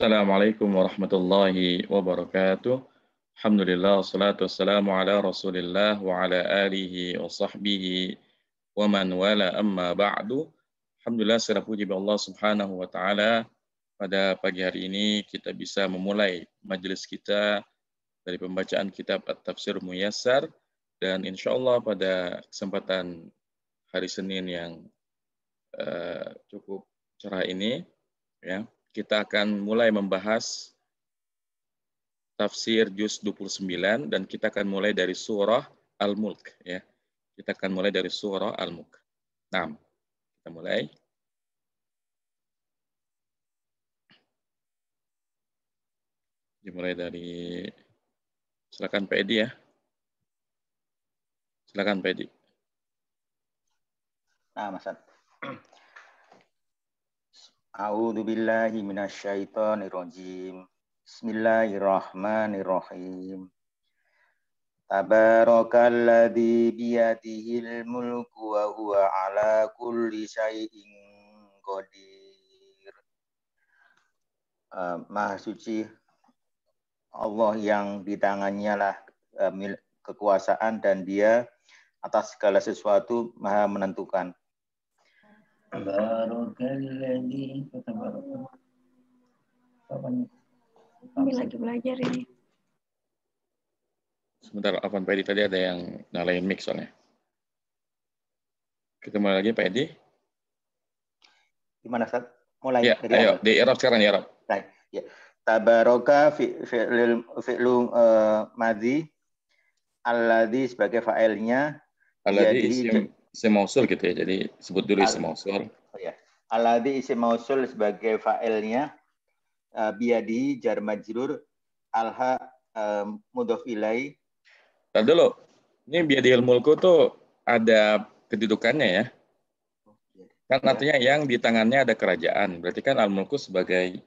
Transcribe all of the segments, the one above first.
Assalamualaikum warahmatullahi wabarakatuh. Alhamdulillah, salatu wassalamu ala rasulillah wa ala alihi wa sahbihi wa man wala amma ba'du. Alhamdulillah, segala puji Allah subhanahu wa ta'ala. Pada pagi hari ini kita bisa memulai majelis kita dari pembacaan kitab At-Tafsir Muyassar. Dan insya Allah pada kesempatan hari Senin yang uh, cukup cerah ini, ya kita akan mulai membahas tafsir juz 29 dan kita akan mulai dari surah Al-Mulk ya. Kita akan mulai dari surah Al-Mulk. Nah, kita mulai. Dimulai dari silakan Pak Edi ya. Silakan Pak Edi. Nah, Mas A'udzu billahi minasyaitonir rajim. Bismillahirrahmanirrahim. Tabarakalladzi biyadihil mulku wa huwa ala kulli syai'in qadir. Uh, Maha suci Allah yang di tangannya lah uh, kekuasaan dan dia atas segala sesuatu maha menentukan. Barokalladzi fatabaraka. Kapan? Ini lagi belajar ini. Sebentar, Afan Pak Edi tadi ada yang nyalain mic soalnya. Ketemu lagi Pak Edi. Gimana, saat Mulai ya, dari ayo, apa? di Arab sekarang, di Arab. Baik, ya. Tabaraka fi, fi'lul uh, eh, madhi alladhi sebagai fa'ilnya alladhi isim isim gitu ya. Jadi sebut dulu isim mausul. Oh, ya. Aladi isim mausul sebagai fa'ilnya uh, biadi jar majrur alha uh, mudhof ilai. Tadi dulu. Ini biadi ilmulku tuh ada kedudukannya ya. Kan ya. artinya yang di tangannya ada kerajaan. Berarti kan al-mulku sebagai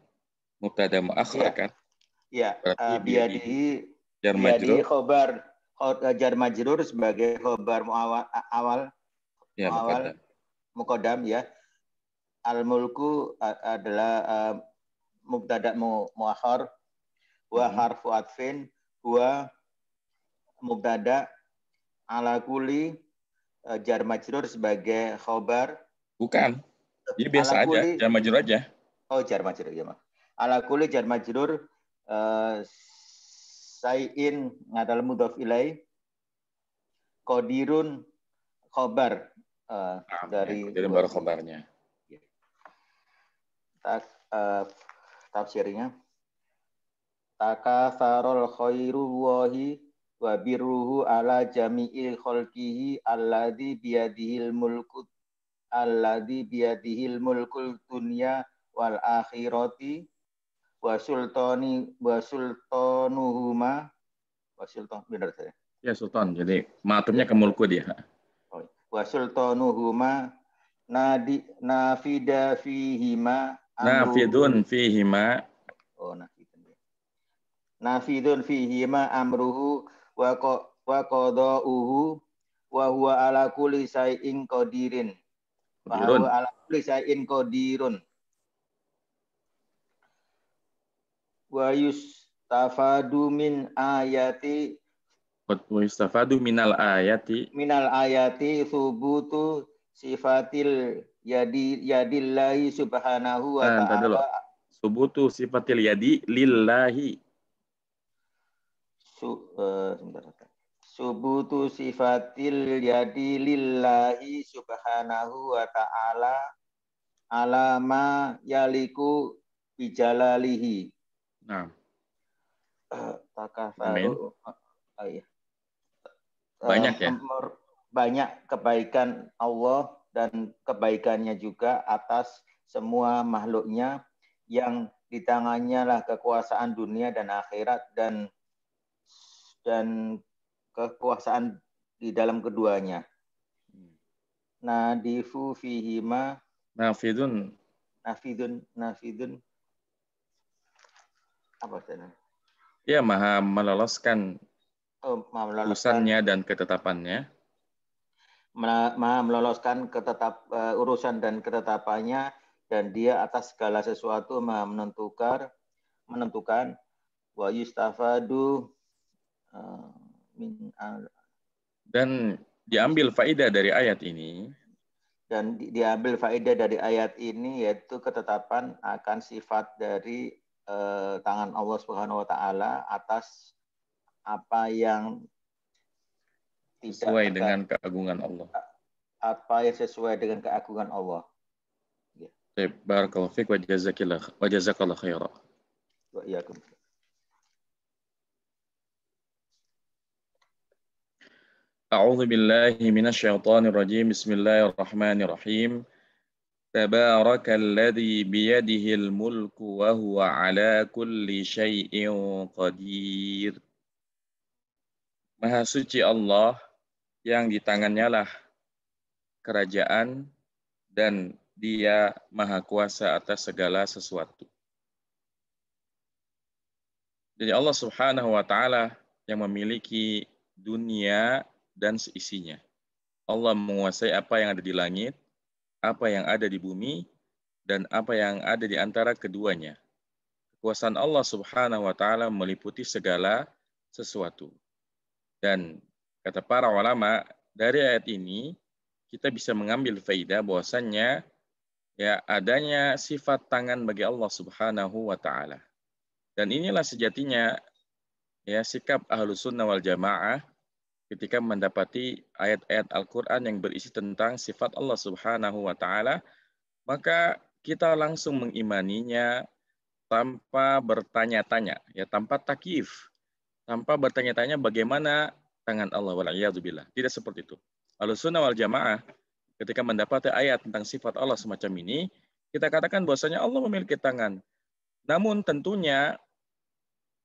mubtada muakhir ya. kan? Iya. Uh, biadi jar majrur. Biadi khobar jar sebagai khobar awal ya, awal mukodam ya al mulku adalah uh, mubtada mu muakhar wa hmm. harfu atfin wa mubtada ala kuli uh, e, jar majrur sebagai khobar bukan ini biasa ala aja jar majrur aja oh jar majrur ya mak. ala kuli jar majrur uh, e, sayin ngadal mudhof ilai kodirun khobar Eh, dari dari baru khabarnya. Iya. Tak, uh, eh, tafsirnya Takasarol khairu wahi wa birruhu ala jami'il khalqihi alladhi biyadihil mulku alladhi biyadihil mulkul dunya wal akhirati wa sultani wa sultanuhuma wa sultan benar saya ya sultan jadi matumnya ke mulku dia wasultanuhuma nadi nafida fihima nafidun fihima oh nafidun nafidun fihima amruhu wa wa qada'uhu wa huwa ala kulli shay'in qadirin wa huwa ala kulli shay'in qadirun wa yustafadu min ayati Mustafadu minal ayati. Minal ayati subutu sifatil yadi yadillahi subhanahu wa nah, ta'ala. Subutu sifatil yadi lillahi. Su, uh, sebentar, subutu sifatil yadi lillahi subhanahu wa ta'ala alama yaliku bijalalihi. Nah. Uh, eh, Takafaru. Oh, oh, oh, iya. Eh, banyak ya banyak kebaikan Allah dan kebaikannya juga atas semua makhluknya yang di tangannya lah kekuasaan dunia dan akhirat dan dan kekuasaan di dalam keduanya. Hmm. Nadifu fihima nafidun nafidun nafidun apa sana? Ya maha meloloskan Oh, urusannya dan ketetapannya meloloskan ketetap uh, urusan dan ketetapannya dan dia atas segala sesuatu menentukan menentukan wa yustafadu uh, min al dan diambil faedah dari ayat ini dan di, diambil faedah dari ayat ini yaitu ketetapan akan sifat dari uh, tangan Allah Subhanahu wa taala atas apa yang tidak sesuai akan, dengan keagungan Allah. Apa yang sesuai dengan keagungan Allah. Ya. Barakallahu fiik wa jazakillah wa jazakallahu khairan. Wa iyyakum. أعوذ بالله من الشيطان الرجيم بسم الله الرحمن الرحيم تبارك الذي بيده الملك وهو على كل شيء قدير Maha suci Allah yang di tangannya lah kerajaan dan dia maha kuasa atas segala sesuatu. Jadi Allah Subhanahu wa taala yang memiliki dunia dan seisinya. Allah menguasai apa yang ada di langit, apa yang ada di bumi, dan apa yang ada di antara keduanya. Kekuasaan Allah Subhanahu wa taala meliputi segala sesuatu. Dan kata para ulama, dari ayat ini kita bisa mengambil faidah bahwasannya ya adanya sifat tangan bagi Allah Subhanahu wa taala. Dan inilah sejatinya ya sikap ahlus sunnah wal jamaah ketika mendapati ayat-ayat Al-Quran yang berisi tentang sifat Allah Subhanahu wa Ta'ala, maka kita langsung mengimaninya tanpa bertanya-tanya, ya tanpa takif, tanpa bertanya-tanya bagaimana tangan Allah walayyadzubillah. Tidak seperti itu. Lalu sunnah wal jamaah ketika mendapati ayat tentang sifat Allah semacam ini, kita katakan bahwasanya Allah memiliki tangan. Namun tentunya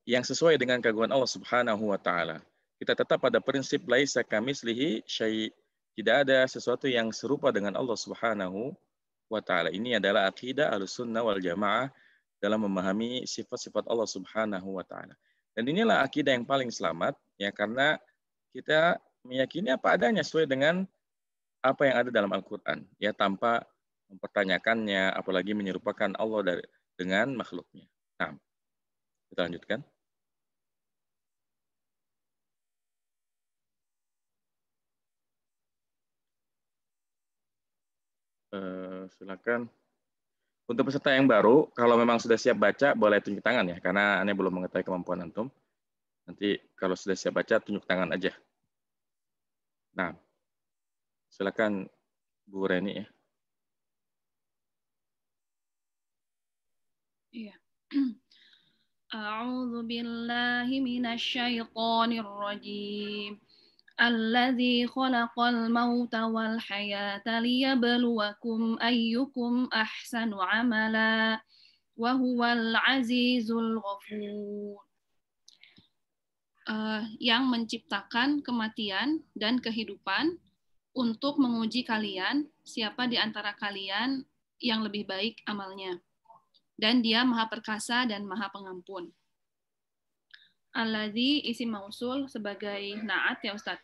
yang sesuai dengan keagungan Allah Subhanahu wa taala. Kita tetap pada prinsip laisa kamislihi syai. Tidak ada sesuatu yang serupa dengan Allah Subhanahu wa taala. Ini adalah akidah Ahlussunnah wal Jamaah dalam memahami sifat-sifat Allah Subhanahu wa taala. Dan inilah akidah yang paling selamat ya karena kita meyakini apa adanya sesuai dengan apa yang ada dalam Al-Quran, ya tanpa mempertanyakannya, apalagi menyerupakan Allah dari, dengan makhluknya. Nah, kita lanjutkan. Uh, silakan. Untuk peserta yang baru, kalau memang sudah siap baca, boleh tunjuk tangan ya, karena aneh belum mengetahui kemampuan antum. Nanti kalau sudah siap baca, tunjuk tangan aja. Nah, silakan Bu Reni ya. Iya. أعوذ بالله من الشيطان الرجيم الذي خلق الموت والحياة ليبلوكم أيكم أحسن عملا وهو العزيز الغفور Eh, yang menciptakan kematian dan kehidupan untuk menguji kalian siapa di antara kalian yang lebih baik amalnya. Dan dia maha perkasa dan maha pengampun. Alladhi isi mausul sebagai naat ya Ustaz.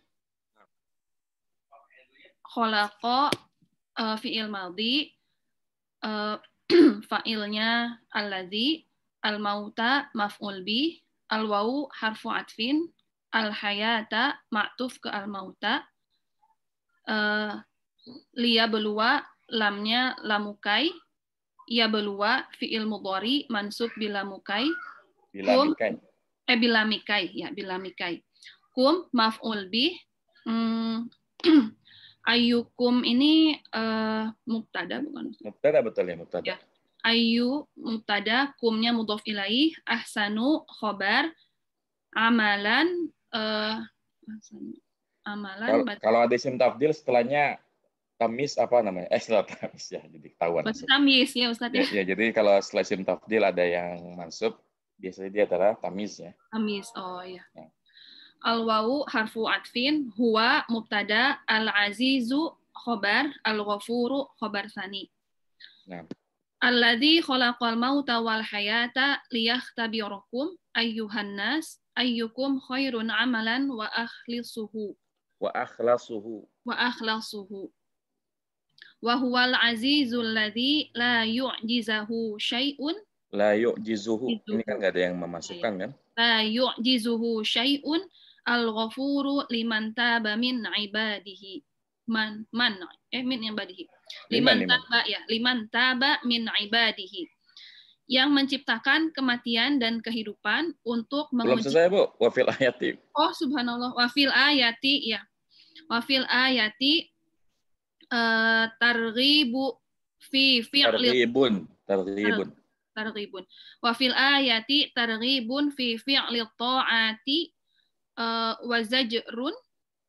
Kholako uh, eh, fi'il maldi uh, eh, fa'ilnya alladhi al-mauta maf'ul al-wawu harfu atfin, al-hayata ma'tuf ke al-mauta, uh, eh, liya belua lamnya lamukai, ya belua fi'il mudhari mansub bila mukai, kum, eh bila mikai, ya bila mikai. Kum maf'ul bih, hmm, ayukum ini uh, eh, muktada bukan? Muktada betul ya, muktada. Ya ayu mutada kumnya mudhof ilaih ahsanu khobar amalan uh, amalan kalau, kalau ada isim tafdil setelahnya tamis apa namanya eh setelah tamis ya jadi ketahuan tamis ya ustadz ya, ya, ya jadi kalau setelah isim tafdil ada yang mansub biasanya dia adalah tamis ya tamis oh iya. ya, ya. al wawu harfu atfin huwa mubtada al azizu khobar al ghafuru khobar sani nah. Alladhi khalaqal mauta wal hayata liyakhtabirakum ayyuhan nas ayyukum khairun amalan wa akhlisuhu. Wa akhlasuhu. Wa akhlasuhu. Wa huwal azizul ladhi la yu'jizahu syai'un. La yu'jizuhu. Ini kan nggak ada yang memasukkan kan? La yu'jizuhu syai'un al-ghafuru liman taba min ibadihi. Man, man, eh min ibadihi. Liman, taba ya, liman taba min ibadihi. Yang menciptakan kematian dan kehidupan untuk menguji. Belum selesai, Bu. Wafil ayati. Oh, subhanallah. Wafil ayati, ya. Wafil ayati uh, targhibu fi fi'lil. Targhibun. Targhibun. Targhibun. Wafil ayati targhibun fi fi'lil ta'ati uh, wa zajrun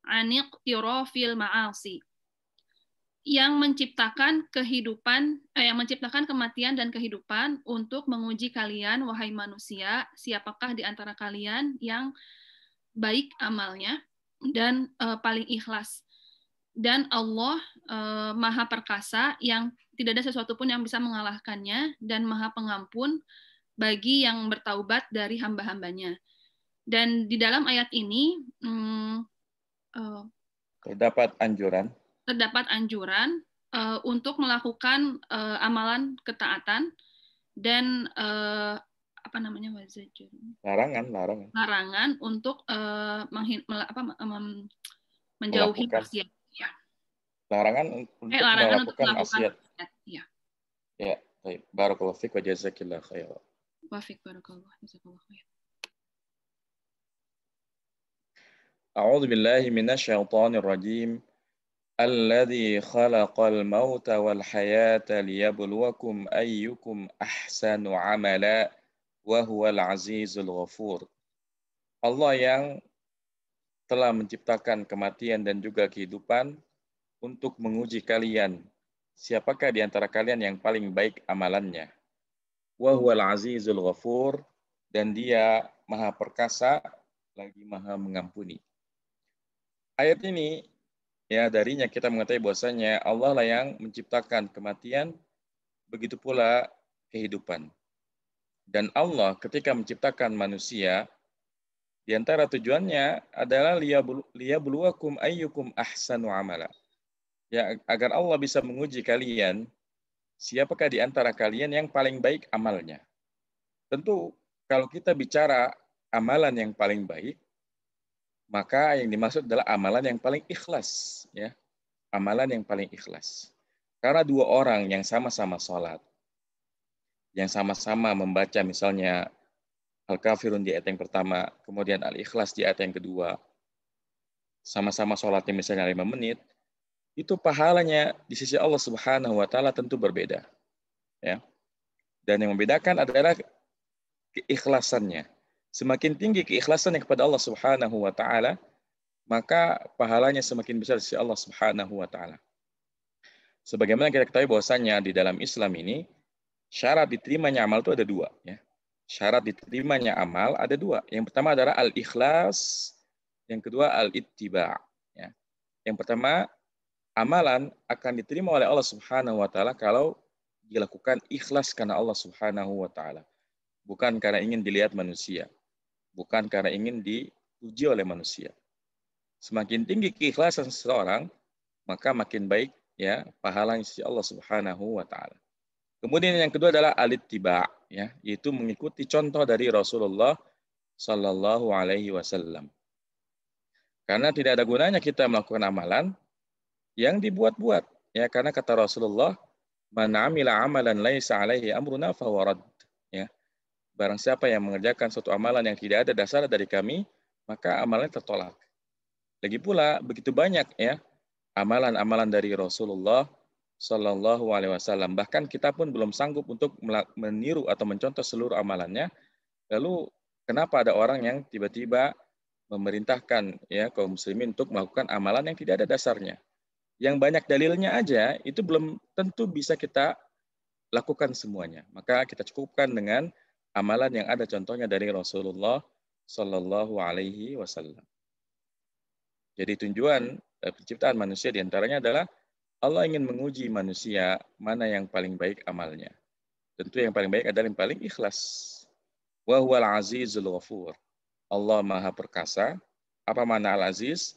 aniq tirofil ma'asi yang menciptakan kehidupan, eh, yang menciptakan kematian dan kehidupan untuk menguji kalian, wahai manusia, siapakah di antara kalian yang baik amalnya dan eh, paling ikhlas. Dan Allah eh, maha perkasa yang tidak ada sesuatu pun yang bisa mengalahkannya dan maha pengampun bagi yang bertaubat dari hamba-hambanya. Dan di dalam ayat ini, hmm, eh, terdapat anjuran terdapat anjuran uh, untuk melakukan uh, amalan ketaatan dan uh, apa namanya wazajur larangan larangan larangan untuk uh, apa, um, menjauhi maksiat ya. larangan untuk eh, larangan melakukan, untuk melakukan ya ya baik barakallahu fiik wa jazakillah khairan wa fiik barakallahu jazakallahu khairan أعوذ بالله من الشيطان الرجيم Alladhi khalaqal الموت wal hayata liyabluwakum ayyukum ahsanu amala wa huwal azizul ghafur. Allah yang telah menciptakan kematian dan juga kehidupan untuk menguji kalian. Siapakah di antara kalian yang paling baik amalannya? Wa huwal azizul ghafur dan dia maha perkasa lagi maha mengampuni. Ayat ini Ya, darinya kita mengetahui bahwasanya Allah lah yang menciptakan kematian, begitu pula kehidupan. Dan Allah ketika menciptakan manusia, di antara tujuannya adalah liyabluwakum ayyukum ahsanu amala. Ya, agar Allah bisa menguji kalian, siapakah di antara kalian yang paling baik amalnya. Tentu kalau kita bicara amalan yang paling baik, maka yang dimaksud adalah amalan yang paling ikhlas, ya. Amalan yang paling ikhlas. Karena dua orang yang sama-sama sholat, yang sama-sama membaca misalnya Al-Kafirun di ayat yang pertama, kemudian Al-Ikhlas di ayat yang kedua, sama-sama sholatnya misalnya lima menit, itu pahalanya di sisi Allah Subhanahu wa taala tentu berbeda. Ya. Dan yang membedakan adalah keikhlasannya. Semakin tinggi keikhlasannya kepada Allah Subhanahu wa taala, maka pahalanya semakin besar si Allah Subhanahu wa taala. Sebagaimana kita ketahui bahwasanya di dalam Islam ini syarat diterimanya amal itu ada dua ya. Syarat diterimanya amal ada dua. Yang pertama adalah al-ikhlas, yang kedua al-ittiba. Ya. Yang pertama amalan akan diterima oleh Allah Subhanahu wa taala kalau dilakukan ikhlas karena Allah Subhanahu wa taala, bukan karena ingin dilihat manusia bukan karena ingin diuji oleh manusia. Semakin tinggi keikhlasan seseorang, maka makin baik ya pahala insya Allah Subhanahu wa taala. Kemudian yang kedua adalah alit tiba, ya, yaitu mengikuti contoh dari Rasulullah Shallallahu alaihi wasallam. Karena tidak ada gunanya kita melakukan amalan yang dibuat-buat ya karena kata Rasulullah man amila amalan laisa alaihi amruna fawarad Barang siapa yang mengerjakan suatu amalan yang tidak ada dasar dari kami, maka amalan tertolak. Lagi pula begitu banyak ya amalan-amalan dari Rasulullah Shallallahu Alaihi Wasallam. Bahkan kita pun belum sanggup untuk meniru atau mencontoh seluruh amalannya. Lalu kenapa ada orang yang tiba-tiba memerintahkan ya kaum muslimin untuk melakukan amalan yang tidak ada dasarnya? Yang banyak dalilnya aja itu belum tentu bisa kita lakukan semuanya. Maka kita cukupkan dengan amalan yang ada contohnya dari Rasulullah Shallallahu Alaihi Wasallam. Jadi tujuan eh, penciptaan manusia diantaranya adalah Allah ingin menguji manusia mana yang paling baik amalnya. Tentu yang paling baik adalah yang paling ikhlas. Wa huwal azizul ghafur. Allah maha perkasa. Apa mana al-aziz?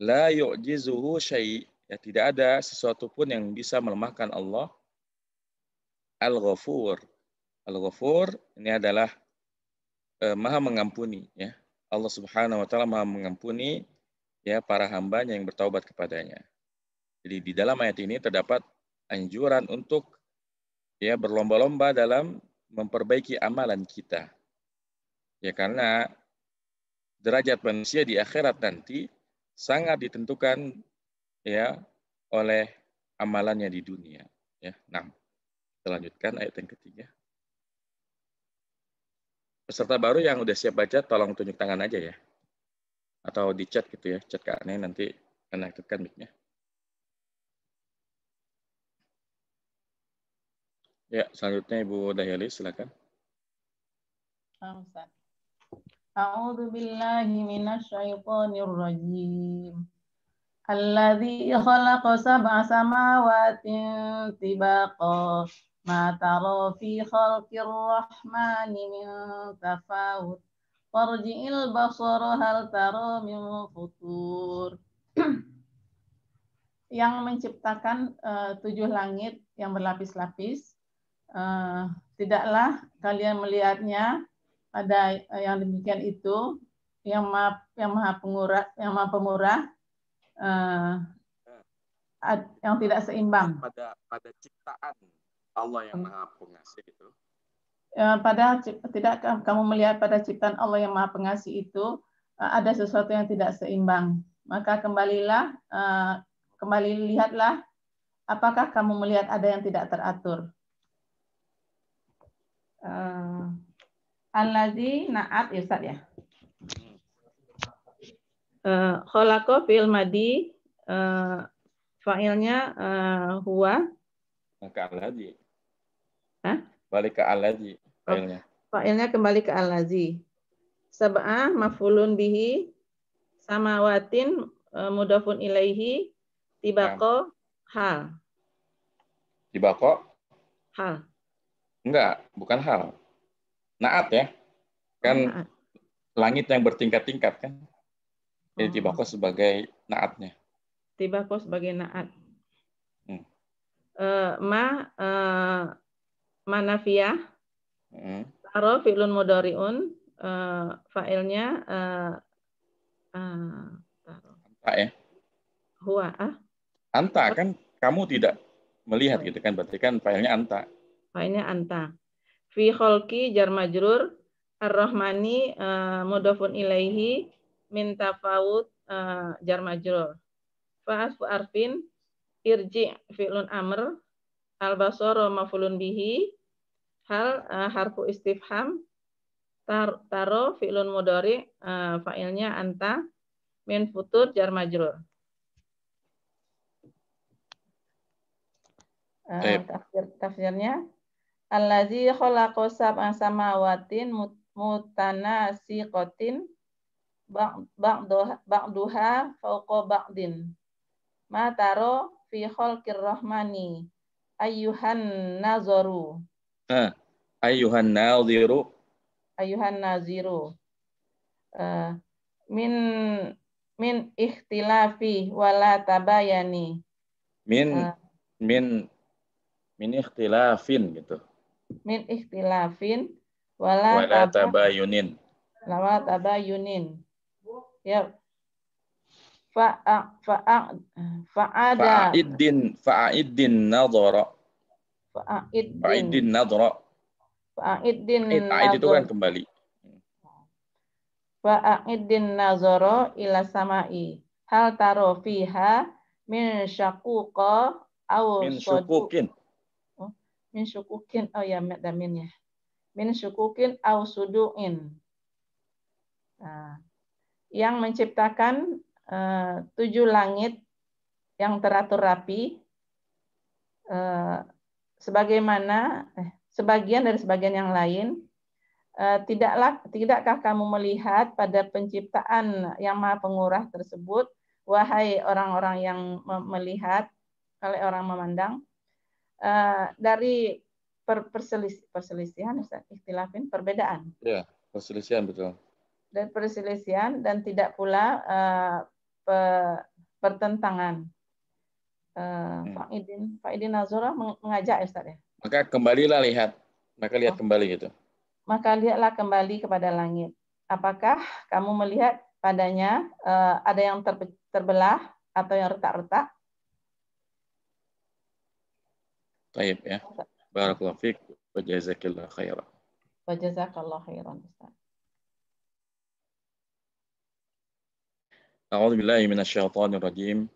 La yu'jizuhu syai' ya tidak ada sesuatu pun yang bisa melemahkan Allah al-ghafur Al-Ghafur ini adalah e, Maha mengampuni ya. Allah Subhanahu wa taala Maha mengampuni ya para hambanya yang bertaubat kepadanya. Jadi di dalam ayat ini terdapat anjuran untuk ya berlomba-lomba dalam memperbaiki amalan kita. Ya karena derajat manusia di akhirat nanti sangat ditentukan ya oleh amalannya di dunia. Ya, nah, kita lanjutkan ayat yang ketiga peserta baru yang udah siap baca tolong tunjuk tangan aja ya. Atau di chat gitu ya, chat kak Ane nanti Ane aktifkan mic Ya, selanjutnya Ibu Dahyali silakan. أعوذ بالله من الشيطان الرجيم الذي خلق سبع سماوات طباقا ما ترى في خلق الرحمن من تفاوت فارجع البصر هل ترى من فطور yang menciptakan uh, tujuh langit yang berlapis-lapis uh, tidaklah kalian melihatnya pada uh, yang demikian itu yang maha yang maha pengurah yang maha pemurah uh, ad, yang tidak seimbang pada pada ciptaan Allah yang hmm. Maha Pengasih itu? Ya, padahal tidak kamu melihat pada ciptaan Allah yang Maha Pengasih itu eh, ada sesuatu yang tidak seimbang. Maka kembalilah eh, kembali lihatlah apakah kamu melihat ada yang tidak teratur. Eh, alladzi na'at ya, Ustaz ya. Hmm. Kholako fil madi fa'ilnya huwa maka alladzi kembali ke alazi oh, failnya. Oh, failnya kembali ke alazi. Sab'ah mafulun bihi samawatin e, mudafun ilaihi tibako iya. hal. Tibako? Hal. Enggak, bukan hal. Naat ya. Kan oh, langit yang bertingkat-tingkat kan. Jadi oh. sebagai naatnya. Tibako sebagai naat. Hmm. Uh, ma uh, Manafiyah. Hmm. Taro fi'lun mudari'un. Uh, eh, fa'ilnya uh, uh, taro. Anta ya? Huwa. Ah? Anta kan kamu tidak melihat gitu kan. Berarti kan fa'ilnya anta. Fa'ilnya anta. Fi kholki jar majrur. Ar-Rahmani uh, mudofun ilaihi min tafawud uh, jar majrur. Fa'asfu arfin irji fi'lun amr al basoro mafulun bihi hal uh, harfu istifham tar, taro fi'lun mudori uh, eh, fa'ilnya anta min futur jar majrur uh, tafsir, tafsirnya allazi khalaqa sab'a samawatin mutanasiqatin ba'duha fawqa ba'din ma taro fi khalqir rahmani Ayuhan nazaru. Ah, ayuhan naziru. Ayuhan naziru. Uh, min min ikhtilafi wala tabayani. Min uh, min min ikhtilafin gitu. Min ikhtilafin wala, wala tabayunin. Wala tabayunin. Ya fa'a fa'a fa'ada fa'iddin fa'iddin nadhara fa'iddin fa'iddin nadhara fa'iddin nadhara eh, itu kan kembali fa'iddin nazara ila samai hal taro fiha min syakuqa aw min syukukin oh, min syukukin oh ya mad min ya min syukukin aw suduin nah, yang menciptakan Eh, tujuh langit yang teratur rapi, eh, sebagaimana eh, sebagian dari sebagian yang lain, eh, tidaklah tidakkah kamu melihat pada penciptaan yang maha pengurah tersebut, wahai orang-orang yang melihat, kalau orang memandang, dari perselis perselisihan, istilahin perbedaan. Ya, perselisihan betul. Dan perselisihan dan tidak pula pertentangan Uh, Pak Idin, Pak Idin Azura mengajak ya, Ustaz ya. Maka kembalilah lihat, maka lihat oh. kembali gitu. Maka lihatlah kembali kepada langit. Apakah kamu melihat padanya uh, ada yang ter, terbelah atau yang retak-retak? Baik ya. Barakallahu fiik wa jazakallahu khairan. Wa jazakallahu khairan Ustaz. أعوذ بالله من الشيطان الرجيم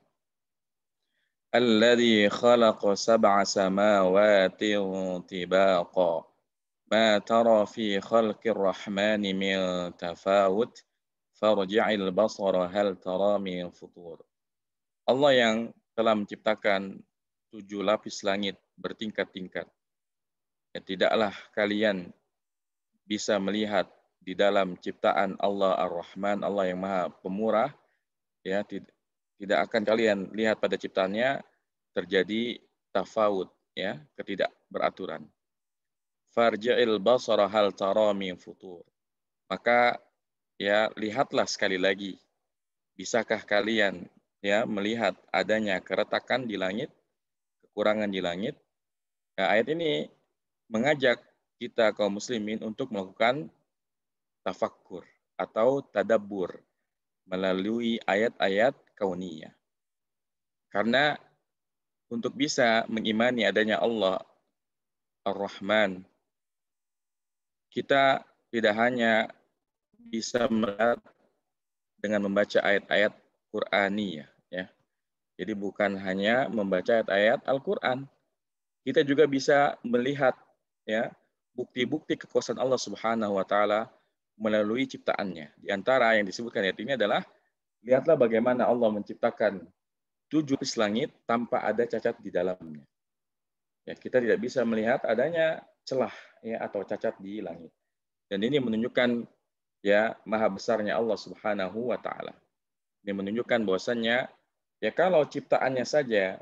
الذي خلق سبع سماوات طباقا ما ترى في خلق الرحمن من تفاوت فارجع البصر هل ترى من فطور الله yang telah menciptakan tujuh lapis langit bertingkat-tingkat. Ya, tidaklah kalian bisa melihat di dalam ciptaan Allah Ar-Rahman, Allah yang Maha Pemurah, ya tidak, akan kalian lihat pada ciptaannya terjadi tafawud ya ketidakberaturan farja'il basara hal tara min futur maka ya lihatlah sekali lagi bisakah kalian ya melihat adanya keretakan di langit kekurangan di langit nah, ayat ini mengajak kita kaum muslimin untuk melakukan tafakkur atau tadabbur melalui ayat-ayat kauniyah. Karena untuk bisa mengimani adanya Allah Ar-Rahman, kita tidak hanya bisa melihat dengan membaca ayat-ayat Qur'ani Ya. Jadi bukan hanya membaca ayat-ayat Al-Quran. Kita juga bisa melihat ya bukti-bukti kekuasaan Allah Subhanahu wa taala melalui ciptaannya. Di antara yang disebutkan ayat ini adalah lihatlah bagaimana Allah menciptakan tujuh lapis langit tanpa ada cacat di dalamnya. Ya, kita tidak bisa melihat adanya celah ya atau cacat di langit. Dan ini menunjukkan ya maha besarnya Allah Subhanahu wa taala. Ini menunjukkan bahwasannya ya kalau ciptaannya saja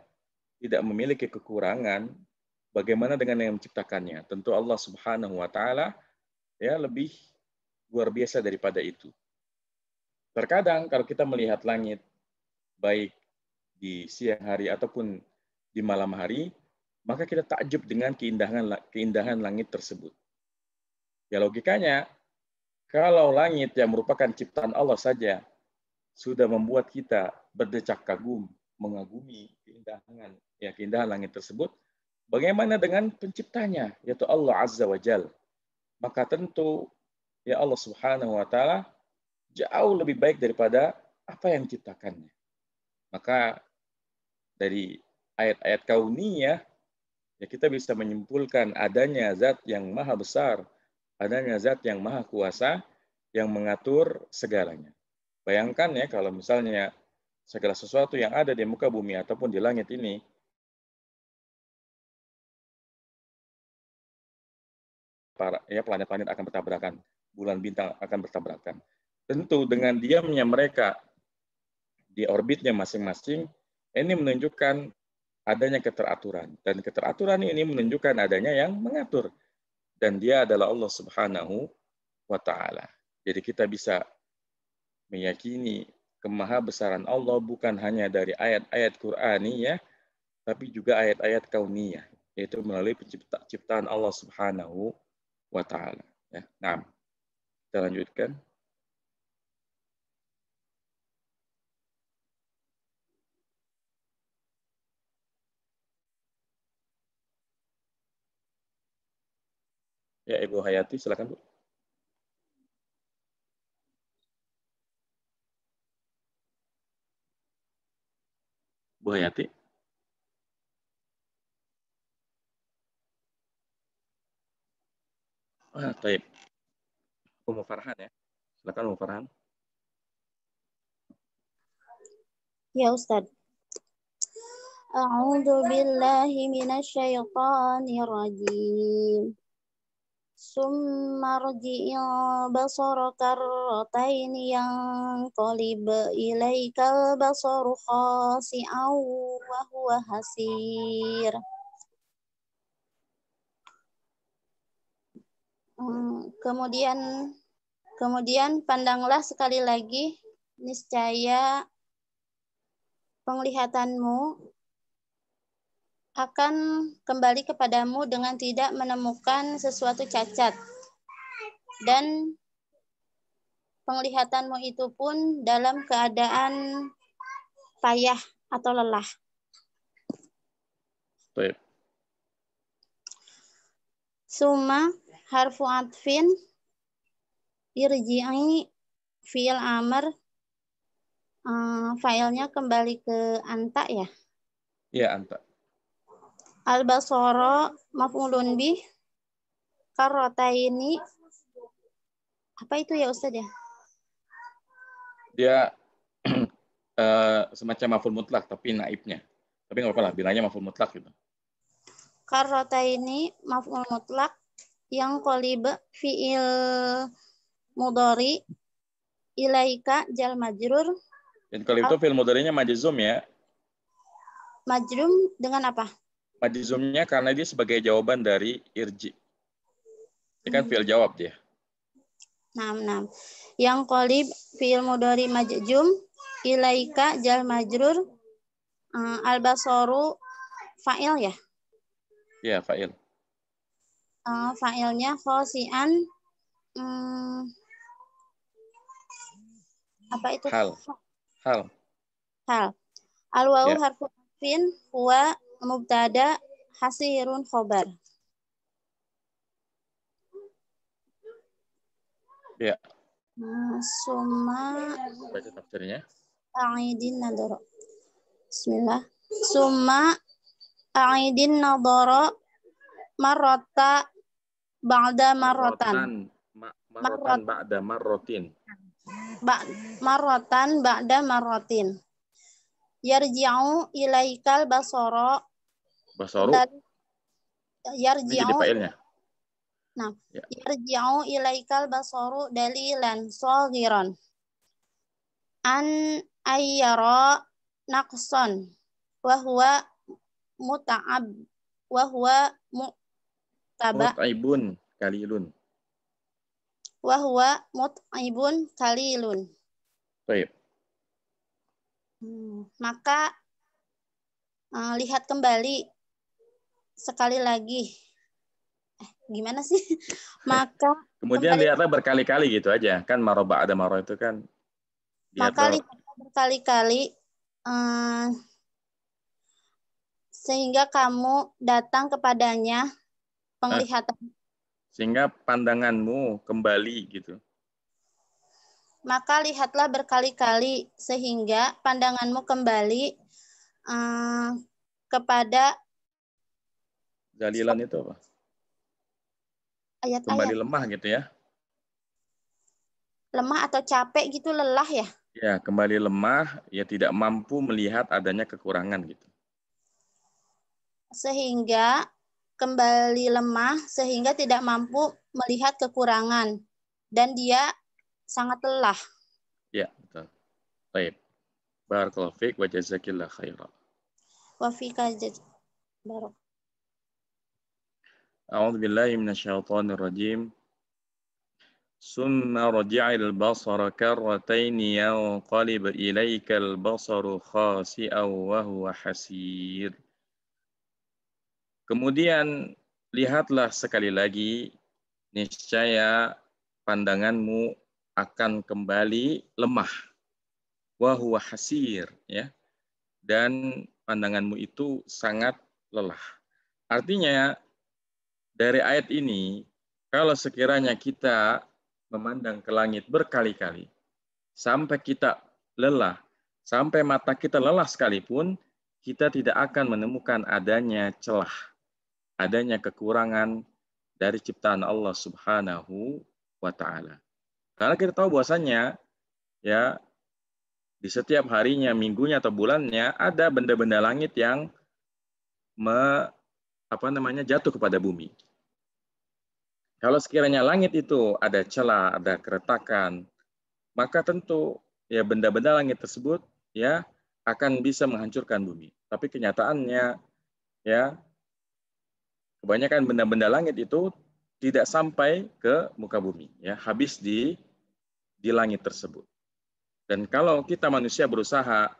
tidak memiliki kekurangan, bagaimana dengan yang menciptakannya? Tentu Allah Subhanahu wa taala ya lebih luar biasa daripada itu. Terkadang kalau kita melihat langit, baik di siang hari ataupun di malam hari, maka kita takjub dengan keindahan keindahan langit tersebut. Ya logikanya, kalau langit yang merupakan ciptaan Allah saja sudah membuat kita berdecak kagum, mengagumi keindahan ya keindahan langit tersebut, bagaimana dengan penciptanya yaitu Allah Azza wa Jal? Maka tentu ya Allah Subhanahu wa taala jauh lebih baik daripada apa yang ciptakannya. Maka dari ayat-ayat kauniyah ya kita bisa menyimpulkan adanya zat yang maha besar, adanya zat yang maha kuasa yang mengatur segalanya. Bayangkan ya kalau misalnya segala sesuatu yang ada di muka bumi ataupun di langit ini para ya planet-planet akan bertabrakan bulan bintang akan bertabrakan. Tentu dengan diamnya mereka di orbitnya masing-masing, ini menunjukkan adanya keteraturan. Dan keteraturan ini menunjukkan adanya yang mengatur. Dan dia adalah Allah subhanahu wa ta'ala. Jadi kita bisa meyakini kemahabesaran Allah bukan hanya dari ayat-ayat Qur'ani ya, tapi juga ayat-ayat kauniyah, yaitu melalui penciptaan Allah subhanahu wa ta'ala. Ya. Nah, kita lanjutkan. Ya, Ibu Hayati, silakan, Bu. Bu Hayati. Ah, baik. Umu Farhan ya. Silakan Umu Farhan. Ya Ustaz. A'udzu billahi minasyaitonir rajim. Summa rji'in basara karratain yanqalib ilaika basaru khasi'an wa huwa hasir. Hmm. Hmm, kemudian kemudian pandanglah sekali lagi niscaya penglihatanmu akan kembali kepadamu dengan tidak menemukan sesuatu cacat dan penglihatanmu itu pun dalam keadaan payah atau lelah. Baik. Suma harfu atfin irji'i fi'il amr uh, eh, filenya kembali ke anta ya? Ya anta. Al-basoro maf'ulun bih karotaini apa itu ya Ustaz ya? Dia uh, semacam maful mutlak tapi naibnya. Tapi nggak apa-apa lah, bilangnya maful mutlak gitu. ini maful mutlak yang kolib fi'il mudori ilaika jal majrur. Yang kolib itu fi'il mudorinya majzum ya. Majrum dengan apa? Majzumnya karena dia sebagai jawaban dari irji. Ini kan hmm. fi'il jawab dia. Nam nam. Yang kolib fi'il mudori majzum ilaika jal majrur hmm, al basoru fa'il ya? ya fa'il uh, failnya fosian um, hmm, apa itu hal hal hal al wawu ya. harfu fin huwa mubtada hasirun khobar ya hmm, summa baca tafsirnya a'idin nadoro bismillah summa a'idin nadoro marota ba'da marrotan. Marrotan ba'da marrotin. Ba marrotan ba'da marrotin. Yarji'u ilaikal basoro. Basoro? Yarji'u. Ini jadi Nah, ya. yarji'u ilaikal basoru dalilan sohiron. An ayyara naqson. Wahuwa muta'ab. Wahuwa mu Taba. Mut'ibun kalilun. Wahwa mut'ibun kalilun. Baik. Hmm, maka uh, lihat kembali sekali lagi. Eh, gimana sih? maka kemudian kembali... lihatlah berkali-kali gitu aja. Kan maroba ada maro itu kan. Maka lihat berkali-kali uh, sehingga kamu datang kepadanya Nah, penglihatan sehingga pandanganmu kembali gitu maka lihatlah berkali-kali sehingga pandanganmu kembali eh, kepada dalilan itu apa? Ayat, kembali ayat. lemah gitu ya? Lemah atau capek gitu lelah ya? Ya kembali lemah ya tidak mampu melihat adanya kekurangan gitu. Sehingga kembali lemah sehingga tidak mampu melihat kekurangan dan dia sangat lelah. Ya, betul. Baik. Barakallahu fiik wa jazakillahu khairan. Wa fika barak. A'udzu billahi minasyaitonir rajim. ثم رجع البصر كرتين ينقلب إليك البصر خاسئا وهو حسير Kemudian lihatlah sekali lagi, niscaya pandanganmu akan kembali lemah. Wahuwa hasir. ya Dan pandanganmu itu sangat lelah. Artinya, dari ayat ini, kalau sekiranya kita memandang ke langit berkali-kali, sampai kita lelah, sampai mata kita lelah sekalipun, kita tidak akan menemukan adanya celah adanya kekurangan dari ciptaan Allah Subhanahu wa taala. Karena kita tahu bahwasanya ya di setiap harinya, minggunya atau bulannya ada benda-benda langit yang me, apa namanya jatuh kepada bumi. Kalau sekiranya langit itu ada celah, ada keretakan, maka tentu ya benda-benda langit tersebut ya akan bisa menghancurkan bumi. Tapi kenyataannya ya kebanyakan benda-benda langit itu tidak sampai ke muka bumi, ya habis di di langit tersebut. Dan kalau kita manusia berusaha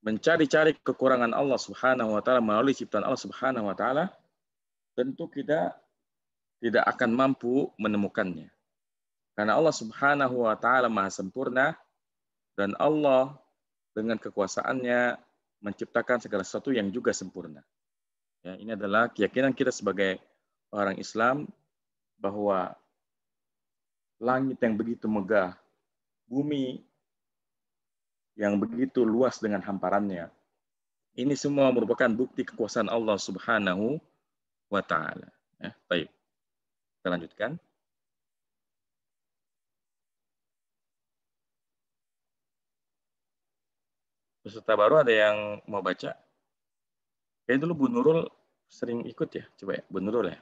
mencari-cari kekurangan Allah Subhanahu wa taala melalui ciptaan Allah Subhanahu wa taala, tentu kita tidak akan mampu menemukannya. Karena Allah Subhanahu wa taala Maha sempurna dan Allah dengan kekuasaannya menciptakan segala sesuatu yang juga sempurna. Ya, ini adalah keyakinan kita sebagai orang Islam bahwa langit yang begitu megah, bumi yang begitu luas dengan hamparannya, ini semua merupakan bukti kekuasaan Allah Subhanahu wa taala. Ya, baik. Kita lanjutkan. Peserta baru ada yang mau baca? Kayaknya dulu Bu Nurul sering ikut ya, coba ya, Bu Nurul ya.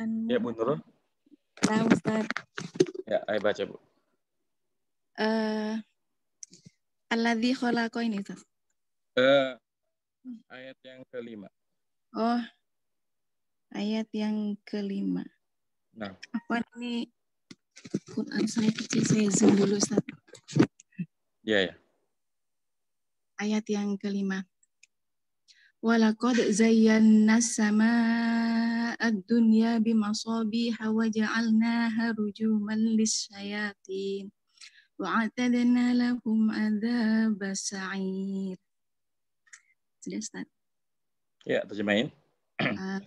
Um, Ya, Bu Nurul. Ya Ustaz. Ya, ayo baca, Bu. Uh, eh, Alladhi kholaqa ini, Ustaz. Uh, ayat yang kelima. Oh, ayat yang kelima. Nah. Apa ini Quran saya kecil saya zoom dulu Ustaz. Ya ya. Ayat yang kelima. Walakod zayyan samaa ad-dunya bimasabiha wa ja'alnaha rujuman lis-syayatin wa lahum adzabas sa'ir. Sudah Ustaz. Ya, terjemahin. Ah,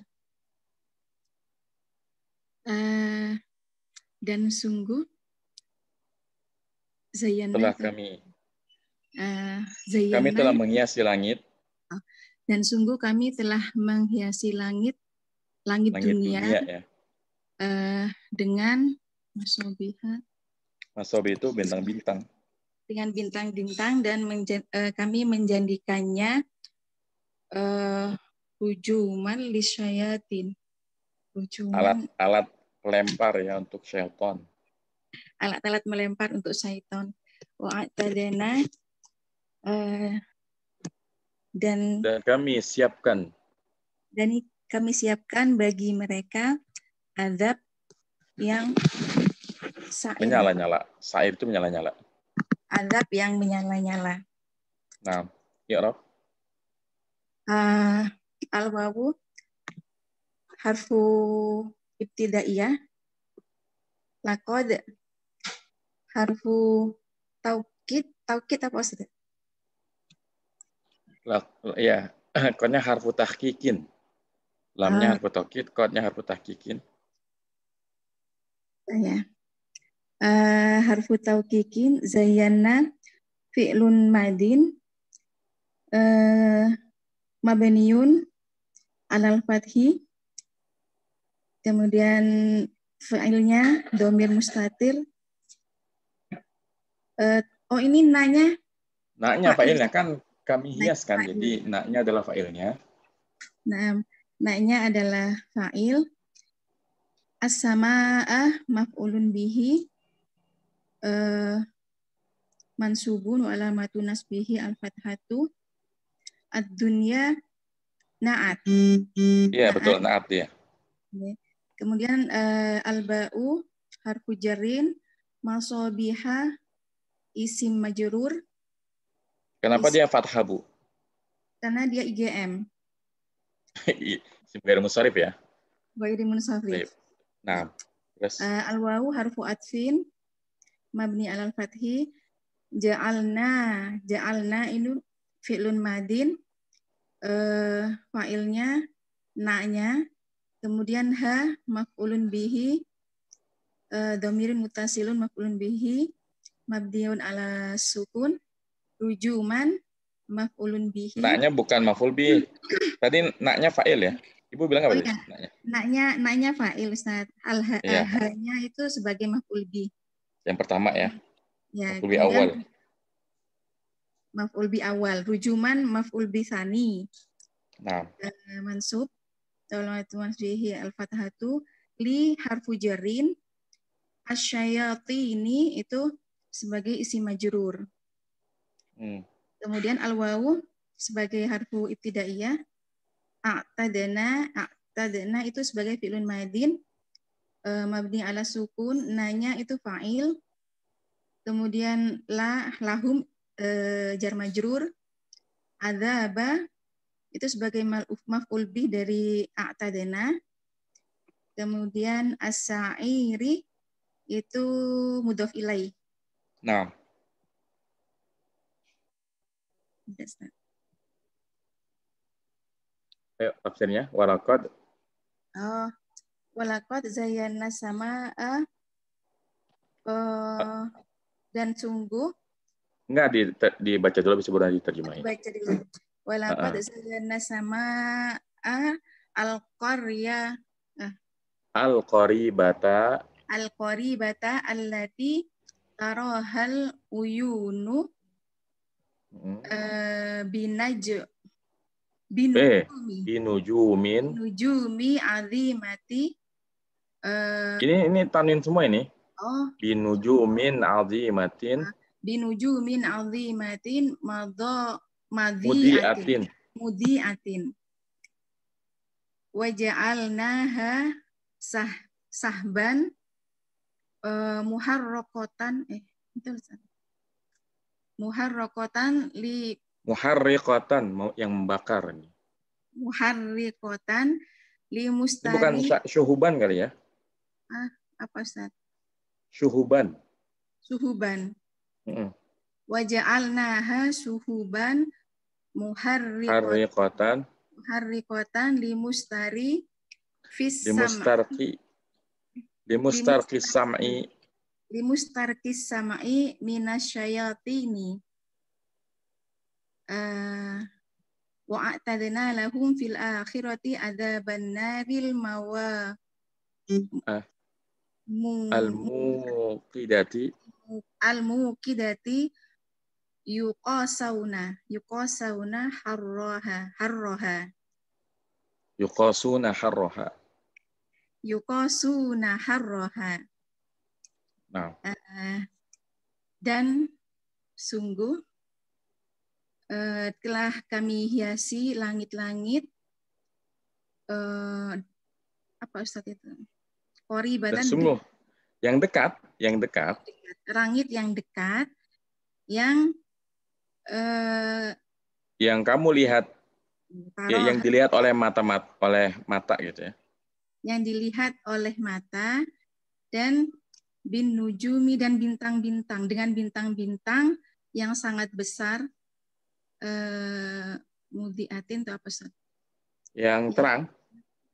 dan sungguh Zayana telah kami uh, eh, Zayana, kami telah menghiasi langit dan sungguh kami telah menghiasi langit langit, langit dunia, dunia ya. uh, dengan masobiha masobi itu bintang-bintang dengan bintang-bintang dan menja uh, kami menjadikannya uh, hujuman lisyayatin hujuman alat alat lempar ya untuk Shelton. Alat-alat melempar untuk Shelton. Wa'atadana uh, eh, dan dan kami siapkan dan kami siapkan bagi mereka azab yang sair. menyala-nyala. sair itu menyala-nyala. Azab yang menyala-nyala. Nah, ya Rob. Uh, al-wawu harfu ibtidaiyah lakod harfu taukid taukit apa Ustaz? Lak, ya, kodnya harfu tahkikin. Lamnya ah. harfu taukid, kodnya harfu tahkikin. Ah, ya. Uh, eh, harfu taukikin zayana fi'lun madin uh, eh, mabaniyun alal fathi Kemudian failnya domir mustatir. Uh, oh ini nanya nanya failnya kan kami hiaskan kan, jadi nanya adalah failnya. Nah, naknya adalah fail. As-sama'ah maf'ulun bihi uh, mansubun wa alamatu nasbihi al-fathatu ad-dunya na'at. Iya, betul. Na'at, ya. ya. Kemudian uh, al-ba'u harfu jarin, masobiha isim majrur. Kenapa isim, dia fathah, Bu? Karena dia IGM. isim gairi musarif ya? Gairi musarif. Nah, terus uh, eh, al wa'u harfu atfin mabni alal fathi ja'alna ja'alna ini fi'lun madin eh uh, fa'ilnya na'nya Kemudian ha maf'ulun bihi e, domirin mutasilun maf'ulun bihi mabdiun ala sukun rujuman maf'ulun bihi. Naknya bukan maf'ul bi, Tadi naknya fa'il ya. Ibu bilang apa? Oh, iya. Naknya. naknya naknya fa'il Ustaz. Al ha iya. nya itu sebagai maf'ul bi. Yang pertama ya. Ya. Maf'ul bi awal. Maf'ul bi awal, rujuman maf'ul bi sani. Nah. E, mansub Tolong al fatihatu li harfu jarin asyayatini itu sebagai isi majrur. Hmm. Kemudian al-wawu sebagai harfu ibtidaiyah. A'tadana, a'tadana itu sebagai fi'lun madin. E, mabni ala sukun, nanya itu fa'il. Kemudian la, lahum, e, jar majrur. adzaba itu sebagai maf'ul bih dari a'tadena. Kemudian as-sa'iri itu mudhof ilai. Nah. Ayo tafsirnya walakad. Oh, walakad zayana sama uh, eh, uh, ah. dan sungguh. Enggak dibaca dulu bisa diterjemahin. Baca dulu. Walakad zayyana sama ah, al-qarya ah. al-qaribata al-qaribata allati tarahal uyunu hmm. uh, binaj eh, binujumi binujumin binujumi azimati uh, ini ini tanin semua ini oh binujumin azimatin ah, binujumin azimatin madha Mudi atin. Mudi atin. Waja'alnaha sah sahban uh, e, muharrokotan eh itu muharrokotan li muharrikotan yang membakar ini muharrikotan li mustari bukan syuhuban kali ya ah apa sah? syuhuban suhuban mm -hmm. waja'alnaha suhuban muharriqatan muharriqatan limustari fis limustarki limustarki sam'i limustarki sam'i minasyayatini uh, eh, wa a'tadna lahum fil akhirati adzaban naril mawa ah. mu al muqidati al muqidati yuqasawna yuqasawna harroha harroha yuqasuna harroha yuqasuna harroha nah. Eh, uh, dan sungguh uh, telah kami hiasi langit-langit uh, apa Ustaz itu koribatan dan sungguh yang dekat yang dekat langit yang dekat yang uh, yang kamu lihat ya, yang dilihat oleh mata, mata oleh mata gitu ya yang dilihat oleh mata dan bin nujumi dan bintang-bintang dengan bintang-bintang yang sangat besar uh, mudiatin atau apa sih yang iya. terang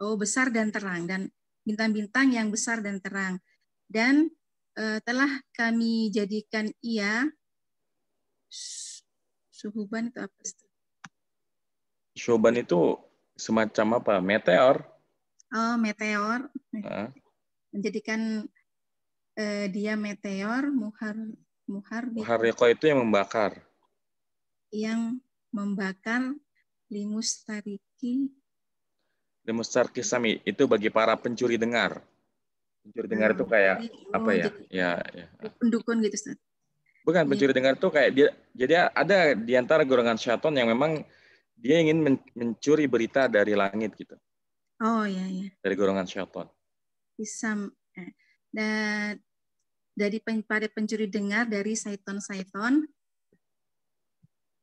oh besar dan terang dan bintang-bintang yang besar dan terang dan uh, telah kami jadikan ia Suhuban itu apa? sih? Suhuban itu semacam apa? Meteor? Oh, meteor. Menjadikan uh, dia meteor, muhar muhar. Gitu. Muharriqah itu yang membakar. Yang membakar limus tariki. Limus tariki sami itu bagi para pencuri dengar. Pencuri dengar ah, itu kayak oh, apa ya? ya? Ya, ya? Pendukun gitu, Ustaz. Bukan iya. pencuri dengar tuh kayak dia jadi ada di antara gorongan syaiton yang memang dia ingin men mencuri berita dari langit gitu. Oh iya iya. Dari gorongan syaiton. Bisa eh, dan dari pen, para pencuri dengar dari syaiton-syaiton.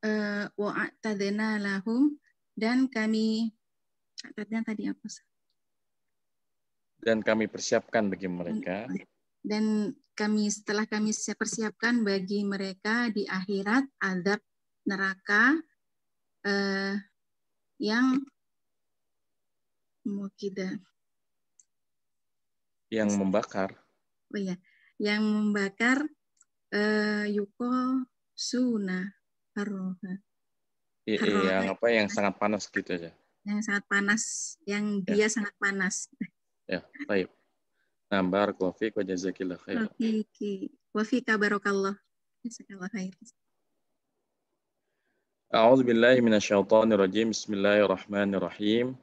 Eh, wa tadena lahum dan kami yang tadi apa? Dan kami persiapkan bagi mereka iya dan kami setelah kami persiapkan bagi mereka di akhirat adab neraka eh, yang mukida yang membakar oh ya yang membakar eh, yuko suna haroha iya, iya yang apa yang sangat panas gitu aja? yang sangat panas yang ya. dia ya. sangat panas ya baik Nah, barakallahu fiik wa jazakillah khair. Wa fika barakallah. Jazakallah khair. A'udzu billahi minasyaitonir rajim. Bismillahirrahmanirrahim.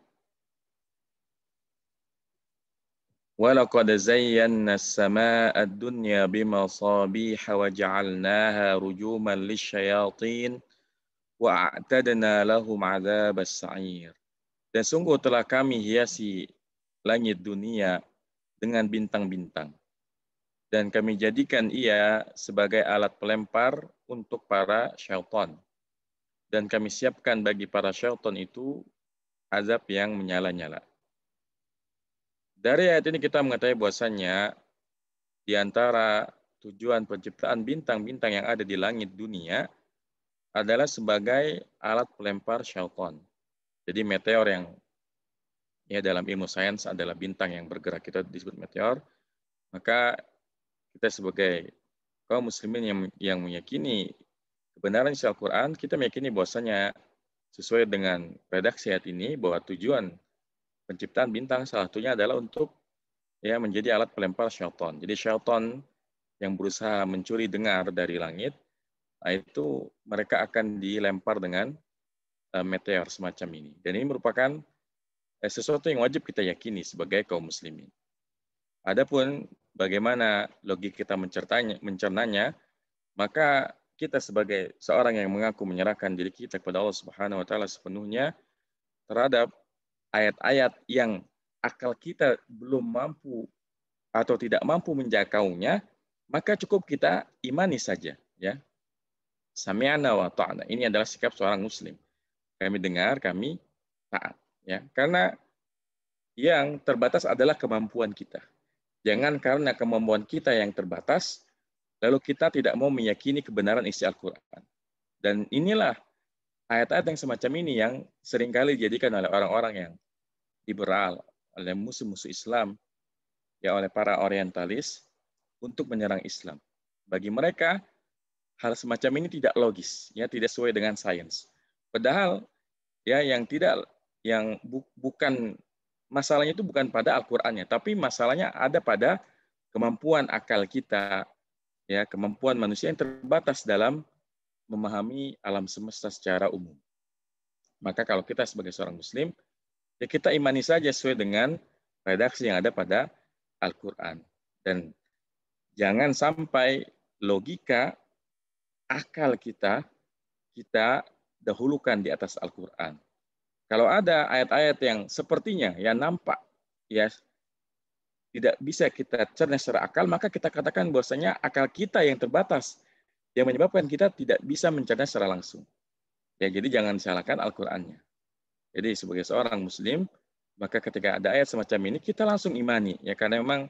ولقد زينا السماء الدنيا بمصابيح وجعلناها رجوما للشياطين wa'atadna lahum azab as-sa'ir. Dan sungguh telah kami hiasi langit dunia dengan bintang-bintang. Dan kami jadikan ia sebagai alat pelempar untuk para syaitan. Dan kami siapkan bagi para syaitan itu azab yang menyala-nyala. Dari ayat ini kita mengetahui bahwasannya di antara tujuan penciptaan bintang-bintang yang ada di langit dunia adalah sebagai alat pelempar syaitan. Jadi meteor yang ya dalam ilmu sains adalah bintang yang bergerak kita disebut meteor maka kita sebagai kaum muslimin yang yang meyakini kebenaran isi Al-Qur'an kita meyakini bahwasanya sesuai dengan redaksi ayat ini bahwa tujuan penciptaan bintang salah satunya adalah untuk ya menjadi alat pelempar syaitan. Jadi syaitan yang berusaha mencuri dengar dari langit, nah itu mereka akan dilempar dengan eh, meteor semacam ini. Dan ini merupakan eh, sesuatu yang wajib kita yakini sebagai kaum muslimin. Adapun bagaimana logik kita mencernanya, mencernanya, maka kita sebagai seorang yang mengaku menyerahkan diri kita kepada Allah Subhanahu wa taala sepenuhnya terhadap ayat-ayat yang akal kita belum mampu atau tidak mampu menjangkaunya, maka cukup kita imani saja, ya. Sami'ana wa ta'na. Ini adalah sikap seorang muslim. Kami dengar, kami taat. Ya, karena yang terbatas adalah kemampuan kita. Jangan karena kemampuan kita yang terbatas, lalu kita tidak mau meyakini kebenaran isi Al-Quran. Dan inilah ayat-ayat yang semacam ini yang seringkali dijadikan oleh orang-orang yang liberal, oleh musuh-musuh Islam, ya oleh para orientalis, untuk menyerang Islam. Bagi mereka, hal semacam ini tidak logis, ya tidak sesuai dengan sains. Padahal ya yang tidak yang bu bukan masalahnya itu bukan pada Al-Qur'annya, tapi masalahnya ada pada kemampuan akal kita, ya, kemampuan manusia yang terbatas dalam memahami alam semesta secara umum. Maka kalau kita sebagai seorang muslim, ya kita imani saja sesuai dengan redaksi yang ada pada Al-Qur'an dan jangan sampai logika akal kita kita dahulukan di atas Al-Qur'an kalau ada ayat-ayat yang sepertinya ya nampak ya tidak bisa kita cerna secara akal, maka kita katakan bahwasanya akal kita yang terbatas yang menyebabkan kita tidak bisa mencerna secara langsung. Ya, jadi jangan salahkan Al-Qur'annya. Jadi sebagai seorang muslim, maka ketika ada ayat semacam ini kita langsung imani ya karena memang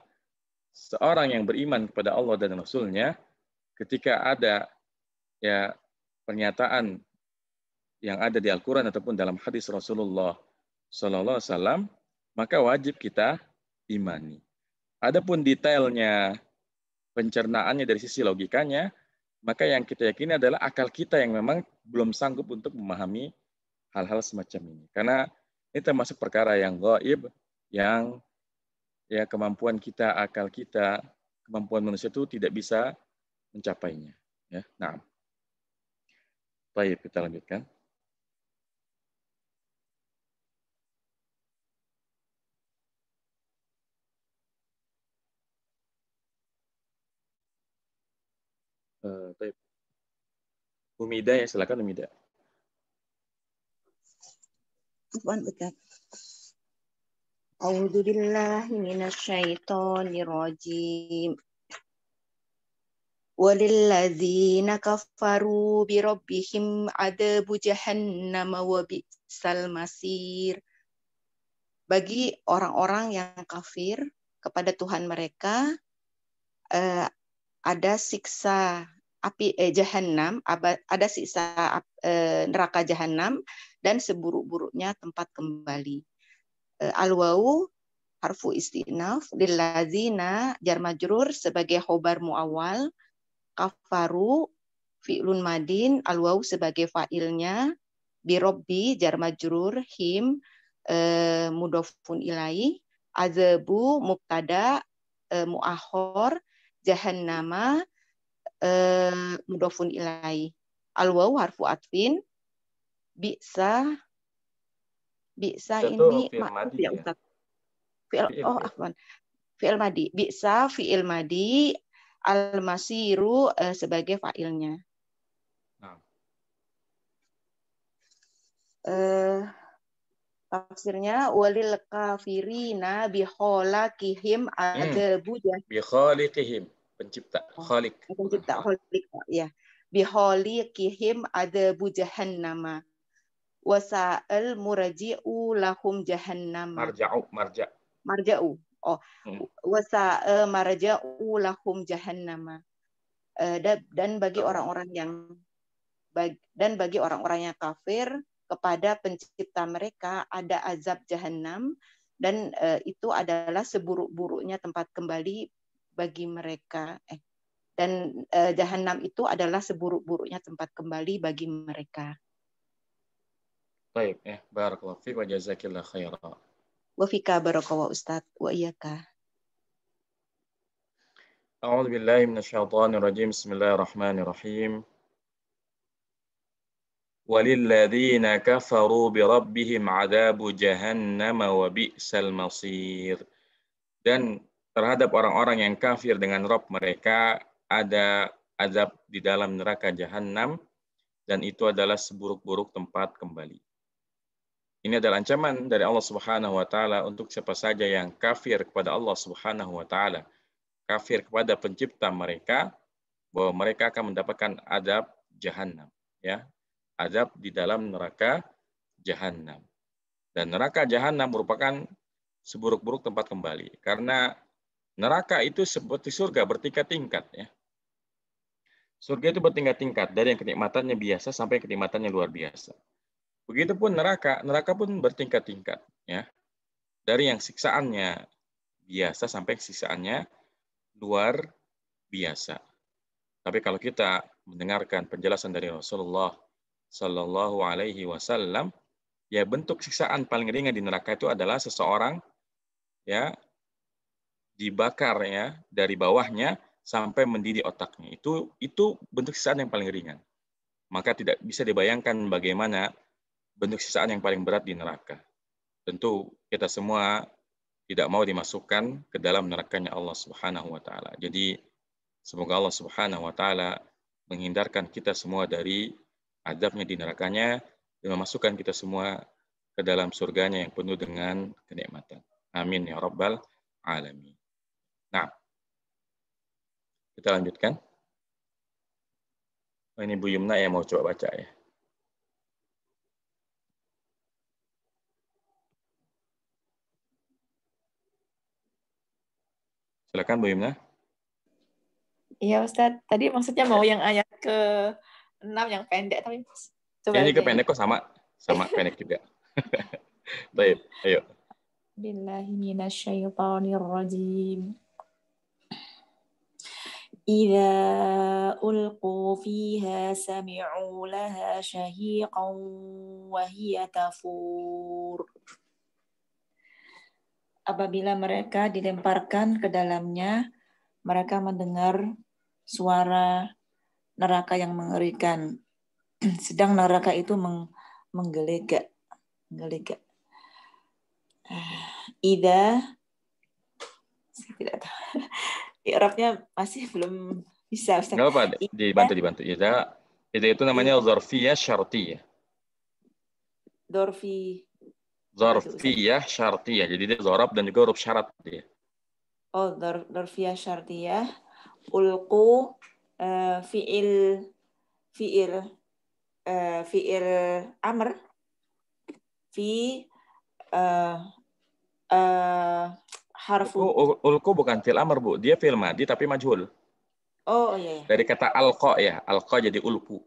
seorang yang beriman kepada Allah dan Rasul-Nya ketika ada ya pernyataan yang ada di Al-Quran ataupun dalam hadis Rasulullah Sallallahu Alaihi Wasallam, maka wajib kita imani. Adapun detailnya, pencernaannya dari sisi logikanya, maka yang kita yakini adalah akal kita yang memang belum sanggup untuk memahami hal-hal semacam ini. Karena ini termasuk perkara yang gaib, yang ya kemampuan kita, akal kita, kemampuan manusia itu tidak bisa mencapainya. Ya, nah, baik kita lanjutkan. Umida ya silakan Umida. Afwan Ustaz. A'udzu billahi minasyaitonir rajim. وللذين كفروا بربهم عذاب جهنم وبئسal masir. Bagi orang-orang yang kafir kepada Tuhan mereka eh, ada siksa api eh, jahanam, ada sisa eh, neraka jahanam dan seburuk-buruknya tempat kembali. Eh, Al-wau harfu istinaf lilazina jar majrur sebagai khobar muawal kafaru fi'lun madin alwau sebagai fa'ilnya birobbi jar majrur him eh, mudofun ilai azabu muktada eh, muahor jahanama eh, mudofun ilai. alwau harfu atfin. Bisa. Bisa ini maaf ya, ya Ustaz. Fi'il, oh, afwan. Fi'il madi. Bisa fi'il madi al-masiru eh, sebagai fa'ilnya. Nah. Eh, tafsirnya walil kafirina biholakihim adabu hmm. kihim pencipta holik. Oh, oh, pencipta ah. oh, iya. holik, ya ada bujahan nama wasa'al muraji'u lahum jahannam marja'u marja' marja'u oh hmm. marja'u lahum jahannam eh, dan bagi orang-orang yang dan bagi orang-orang yang kafir kepada pencipta mereka ada azab jahanam dan eh, itu adalah seburuk-buruknya tempat kembali bagi mereka eh, dan eh, jahanam itu adalah seburuk-buruknya tempat kembali bagi mereka. Baik, eh barakallahu fiik wa jazakillah khairan. Wa fika barakallahu ustaz wa iyyaka. أعوذ بالله من الشيطان الرجيم بسم الله الرحمن الرحيم وللذين كفروا بربهم عذاب جهنم وبئس المصير dan terhadap orang-orang yang kafir dengan Rob mereka ada azab di dalam neraka jahanam dan itu adalah seburuk-buruk tempat kembali. Ini adalah ancaman dari Allah Subhanahu wa taala untuk siapa saja yang kafir kepada Allah Subhanahu wa taala, kafir kepada pencipta mereka bahwa mereka akan mendapatkan azab jahanam, ya. Azab di dalam neraka jahanam. Dan neraka jahanam merupakan seburuk-buruk tempat kembali karena Neraka itu seperti surga bertingkat-tingkat ya. Surga itu bertingkat-tingkat dari yang kenikmatannya biasa sampai kenikmatannya luar biasa. Begitupun neraka, neraka pun bertingkat-tingkat ya. Dari yang siksaannya biasa sampai siksaannya luar biasa. Tapi kalau kita mendengarkan penjelasan dari Rasulullah Shallallahu Alaihi Wasallam, ya bentuk siksaan paling ringan di neraka itu adalah seseorang ya dibakarnya dari bawahnya sampai mendidih otaknya. Itu itu bentuk sisaan yang paling ringan. Maka tidak bisa dibayangkan bagaimana bentuk sisaan yang paling berat di neraka. Tentu kita semua tidak mau dimasukkan ke dalam nerakanya Allah Subhanahu wa taala. Jadi semoga Allah Subhanahu wa taala menghindarkan kita semua dari azabnya di nerakanya dan memasukkan kita semua ke dalam surganya yang penuh dengan kenikmatan. Amin ya rabbal alamin. Nah, kita lanjutkan. Oh, ini Bu Yumna yang mau coba baca ya. Silakan Bu Yumna. Iya Ustaz, tadi maksudnya mau yang ayat ke 6 yang pendek tapi coba Ini ke pendek kok sama sama pendek juga. Baik, ayo. Bismillahirrahmanirrahim. إذا ألقوا فيها سمعوا لها شهيقا وهي تفور Apabila mereka dilemparkan ke dalamnya, mereka mendengar suara neraka yang mengerikan. Sedang neraka itu meng menggelegak. Menggelegak. Ah, Ida, saya tidak Irafnya masih belum bisa. Ustaz. Gak apa, iya. dibantu dibantu. Ida, iya, ida itu namanya iya. zarfiyah ya. Zorfi. Zorfia Sharti ya. Jadi dia zorab dan juga huruf syarat dia. Ya. Oh, Sharti ya. Ulku uh, eh, fi'il fi'il uh, fi'il amr fi uh, uh, harful. Ulku bukan fil amr, Bu. Dia fil madi tapi majhul. Oh iya. iya. Dari kata alqa ya, alqa jadi ulku.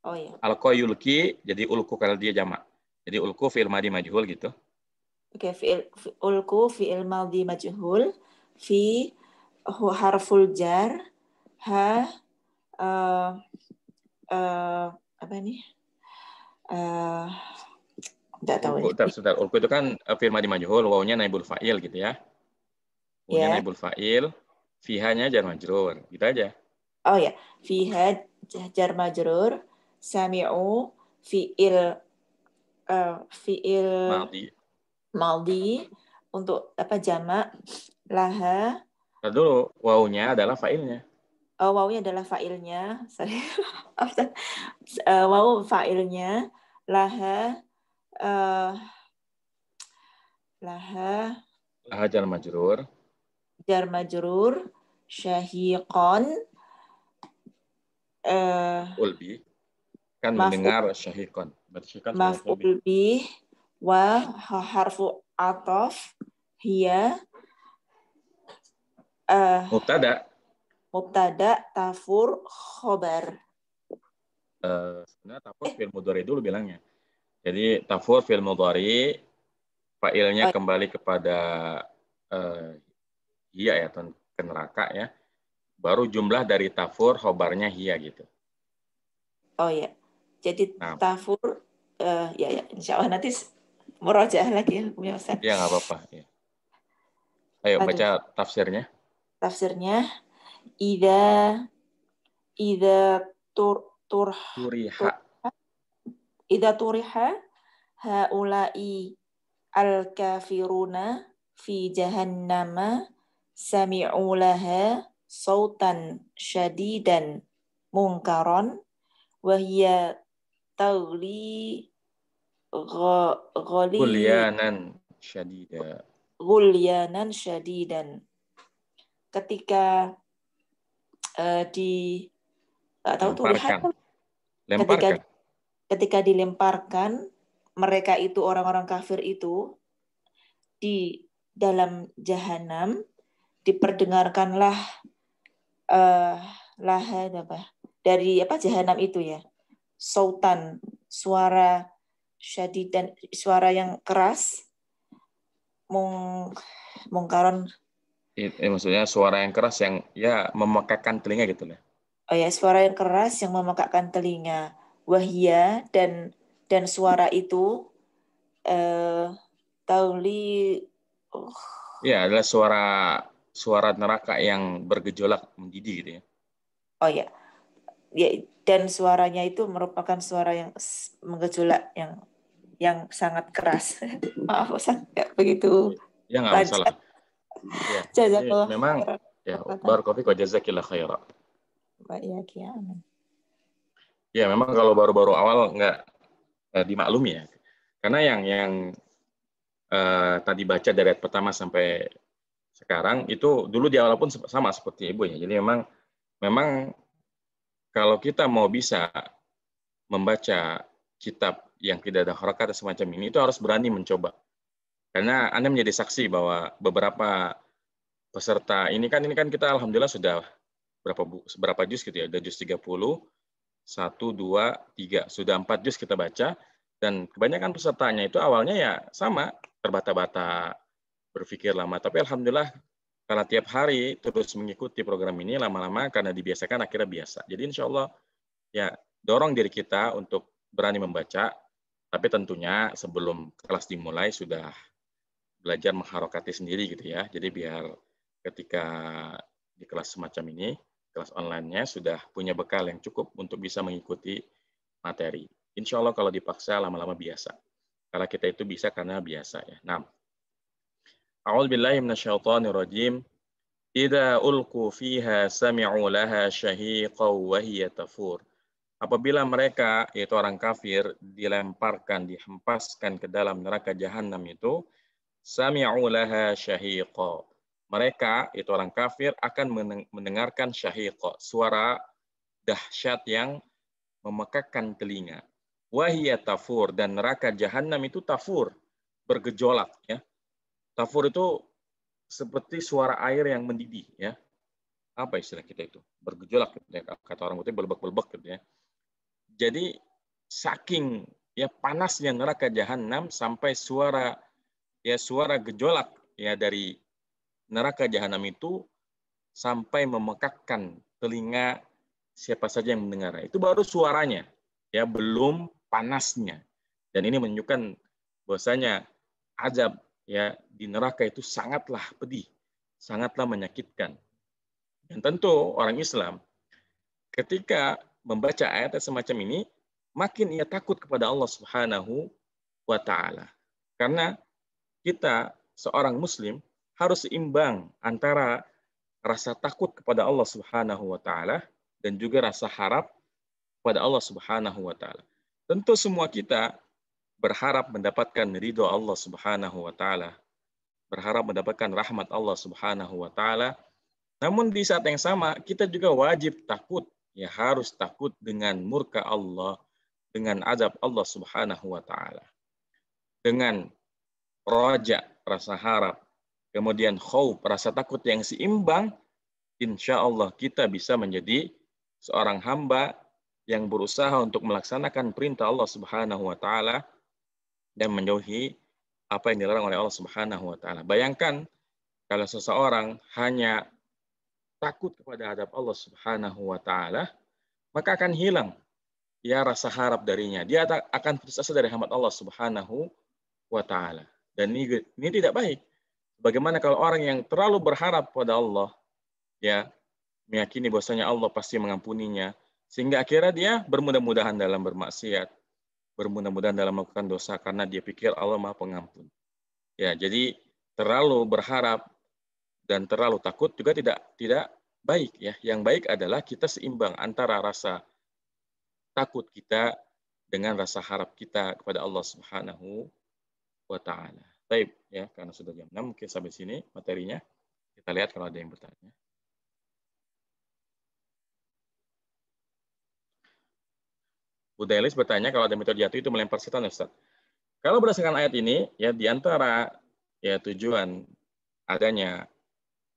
Oh iya. Alqa yulki jadi ulku kalau dia jamak. Jadi ulku fil madi majhul gitu. Oke, okay, fil ulku fil madi majhul fi harful jar ha uh, uh, apa nih eh, Uh, tidak tahu. Ulku, Sebentar, ulku itu kan firma di majhul, wawunya naibul fa'il gitu ya. Punya iya. yeah. naibul fa'il, fihanya jar majrur. Gitu aja. Oh ya, fiha jar majrur, sami'u fi'il uh, fi'il maldi. Maldi untuk apa jamak laha. Tadi dulu wawunya adalah fa'ilnya. Oh, wawunya adalah fa'ilnya. Sorry. Eh, wawu fa'ilnya laha uh, laha laha jar majrur jar majrur syahiqon eh ulbi kan maf mendengar syahiqon bersyahiqon maf'ul bi wa harfu ataf hiya uh, mubtada mubtada tafur khobar uh, sebenarnya tafur eh. fil mudhari dulu bilangnya jadi tafur fil mudhari failnya kembali kepada uh, Iya ya tuan ke neraka ya baru jumlah dari tafur hobarnya hia gitu oh ya jadi nah. tafur uh, ya ya insya Allah nanti merojah lagi ya punya Ustaz ya nggak apa-apa ya. ayo Aduh. baca tafsirnya tafsirnya ida ida tur tur turiha tur, ida turiha haulai al kafiruna fi jahannama sami'u laha sautan syadidan mungkaron wa hiya tagli ghali gulyanan syadida gulyanan syadidan ketika uh, di enggak tahu tuh lihat kan? ketika ketika dilemparkan mereka itu orang-orang kafir itu di dalam jahanam diperdengarkanlah uh, lahan apa dari apa jahanam itu ya sultan suara syadid dan suara yang keras mung mungkaron ya, maksudnya suara yang keras yang ya memekakkan telinga gitu ya oh ya suara yang keras yang memekakkan telinga wahya dan dan suara itu eh tauli oh. ya adalah suara suara neraka yang bergejolak mendidih gitu ya. Oh ya. Ya dan suaranya itu merupakan suara yang menggejolak yang yang sangat keras. Maaf saya begitu. Ya enggak masalah. Iya. Ya. Jazakallah. Memang ya bar kopi kok jazakillah khaira. Baik ya amin. Ya, memang kalau baru-baru awal nggak eh, dimaklumi ya. Karena yang yang eh, tadi baca dari ayat pertama sampai sekarang itu dulu di awal pun sama seperti ibunya Jadi memang memang kalau kita mau bisa membaca kitab yang tidak ada harokat semacam ini itu harus berani mencoba. Karena Anda menjadi saksi bahwa beberapa peserta ini kan ini kan kita alhamdulillah sudah berapa berapa juz gitu ya. Ada juz 30, 1 2 3. Sudah empat juz kita baca dan kebanyakan pesertanya itu awalnya ya sama terbata-bata berpikir lama. Tapi alhamdulillah karena tiap hari terus mengikuti program ini lama-lama karena dibiasakan akhirnya biasa. Jadi insya Allah ya dorong diri kita untuk berani membaca, tapi tentunya sebelum kelas dimulai sudah belajar mengharokati sendiri gitu ya. Jadi biar ketika di kelas semacam ini, kelas online-nya sudah punya bekal yang cukup untuk bisa mengikuti materi. Insya Allah kalau dipaksa lama-lama biasa. Karena kita itu bisa karena biasa ya. Nah, أعوذ بالله من الشيطان الرجيم إذا ألقوا فيها سمعوا لها شهيقا وهي تفور Apabila mereka, yaitu orang kafir, dilemparkan, dihempaskan ke dalam neraka jahanam itu, sami'u laha syahiqa. Mereka, itu orang kafir, akan mendengarkan syahiqa, suara dahsyat yang memekakkan telinga. Wahiyya tafur, dan neraka jahanam itu tafur, bergejolak. ya Tafur itu seperti suara air yang mendidih ya. Apa istilah kita itu? Bergejolak gitu ya. kata orang putih belebek-belebek gitu ya. Jadi saking ya panasnya neraka jahanam sampai suara ya suara gejolak ya dari neraka jahanam itu sampai memekakkan telinga siapa saja yang mendengar Itu baru suaranya, ya belum panasnya. Dan ini menunjukkan bahwasanya azab ya di neraka itu sangatlah pedih, sangatlah menyakitkan. Dan tentu orang Islam ketika membaca ayat semacam ini makin ia takut kepada Allah Subhanahu wa taala. Karena kita seorang muslim harus seimbang antara rasa takut kepada Allah Subhanahu wa taala dan juga rasa harap kepada Allah Subhanahu wa taala. Tentu semua kita berharap mendapatkan ridho Allah Subhanahu wa taala, berharap mendapatkan rahmat Allah Subhanahu wa taala. Namun di saat yang sama kita juga wajib takut, ya harus takut dengan murka Allah, dengan azab Allah Subhanahu wa taala. Dengan roja rasa harap, kemudian khawf rasa takut yang seimbang, insya Allah kita bisa menjadi seorang hamba yang berusaha untuk melaksanakan perintah Allah Subhanahu wa taala dan menjauhi apa yang dilarang oleh Allah Subhanahu wa taala. Bayangkan kalau seseorang hanya takut kepada hadap Allah Subhanahu wa taala, maka akan hilang ya rasa harap darinya. Dia akan putus asa dari rahmat Allah Subhanahu wa taala. Dan ini, ini tidak baik. Bagaimana kalau orang yang terlalu berharap pada Allah ya meyakini bahwasanya Allah pasti mengampuninya sehingga akhirnya dia bermudah-mudahan dalam bermaksiat bermudah-mudahan dalam melakukan dosa karena dia pikir Allah Maha Pengampun. Ya, jadi terlalu berharap dan terlalu takut juga tidak tidak baik ya. Yang baik adalah kita seimbang antara rasa takut kita dengan rasa harap kita kepada Allah Subhanahu wa taala. Baik ya, karena sudah jam 6 mungkin sampai sini materinya. Kita lihat kalau ada yang bertanya. Budelis bertanya kalau ada meteor jatuh itu melempar setan, Ustaz. Kalau berdasarkan ayat ini, ya di antara ya tujuan adanya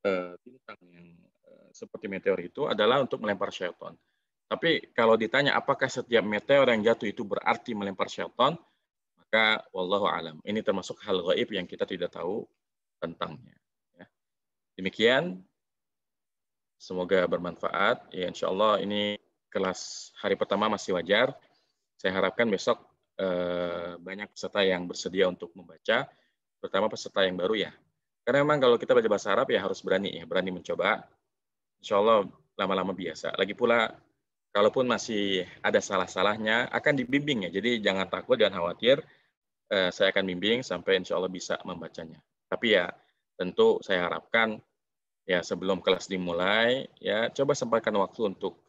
eh, bintang yang eh, seperti meteor itu adalah untuk melempar syaitan. Tapi kalau ditanya apakah setiap meteor yang jatuh itu berarti melempar syaitan, maka wallahu alam. Ini termasuk hal gaib yang kita tidak tahu tentangnya. Ya. Demikian, semoga bermanfaat. Ya, insya Allah ini kelas hari pertama masih wajar. Saya harapkan besok eh, banyak peserta yang bersedia untuk membaca, terutama peserta yang baru ya. Karena memang kalau kita belajar bahasa Arab ya harus berani ya, berani mencoba. Insya Allah lama-lama biasa. Lagi pula kalaupun masih ada salah-salahnya akan dibimbing ya. Jadi jangan takut, jangan khawatir. Eh, saya akan bimbing sampai insya Allah bisa membacanya. Tapi ya tentu saya harapkan ya sebelum kelas dimulai ya coba sempatkan waktu untuk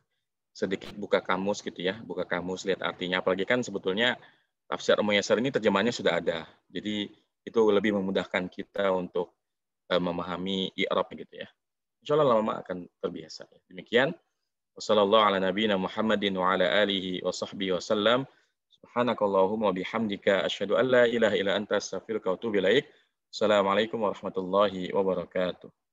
sedikit buka kamus gitu ya, buka kamus lihat artinya. Apalagi kan sebetulnya tafsir Muyassar ini terjemahannya sudah ada. Jadi itu lebih memudahkan kita untuk uh, memahami i'rab gitu ya. insyaallah lama lama akan terbiasa. Ya. Demikian. Wassalamualaikum Assalamualaikum warahmatullahi wabarakatuh.